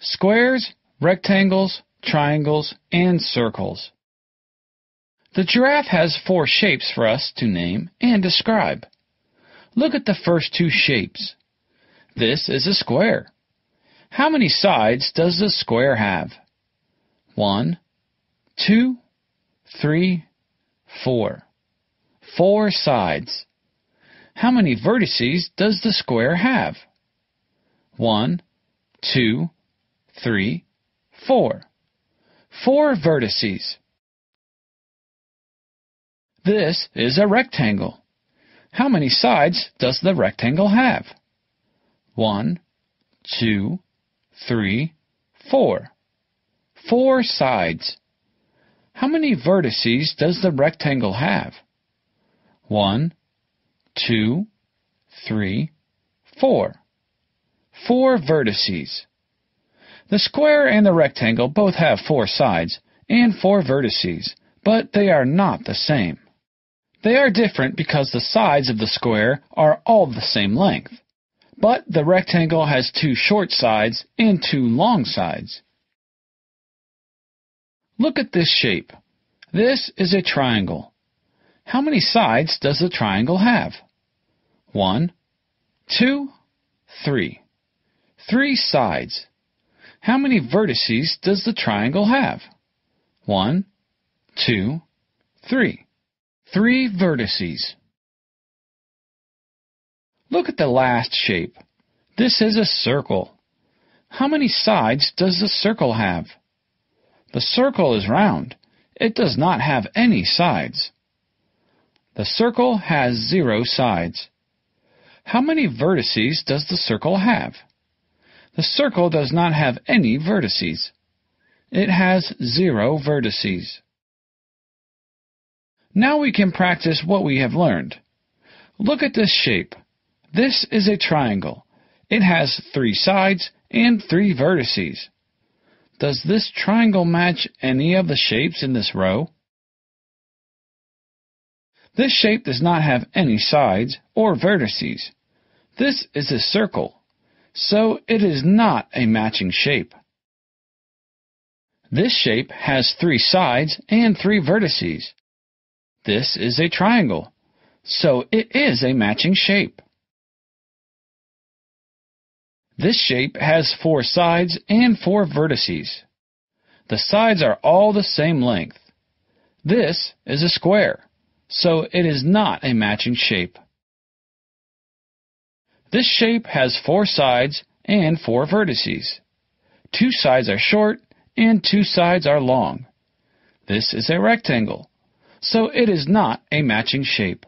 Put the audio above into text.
squares, rectangles, triangles, and circles. The giraffe has four shapes for us to name and describe. Look at the first two shapes. This is a square. How many sides does a square have? One, two, three, four. Four sides. How many vertices does the square have? One, two, three, four. Four vertices. This is a rectangle. How many sides does the rectangle have? One, two, three, four. Four sides. How many vertices does the rectangle have? One, two, three, four. Four vertices. The square and the rectangle both have four sides and four vertices, but they are not the same. They are different because the sides of the square are all the same length, but the rectangle has two short sides and two long sides. Look at this shape. This is a triangle. How many sides does the triangle have? One, two, three. Three sides. How many vertices does the triangle have? One, two, three. Three vertices. Look at the last shape. This is a circle. How many sides does the circle have? The circle is round. It does not have any sides. The circle has zero sides. How many vertices does the circle have? The circle does not have any vertices. It has zero vertices. Now we can practice what we have learned. Look at this shape. This is a triangle. It has three sides and three vertices. Does this triangle match any of the shapes in this row? This shape does not have any sides or vertices. This is a circle so it is not a matching shape. This shape has three sides and three vertices. This is a triangle, so it is a matching shape. This shape has four sides and four vertices. The sides are all the same length. This is a square, so it is not a matching shape. This shape has four sides and four vertices. Two sides are short and two sides are long. This is a rectangle, so it is not a matching shape.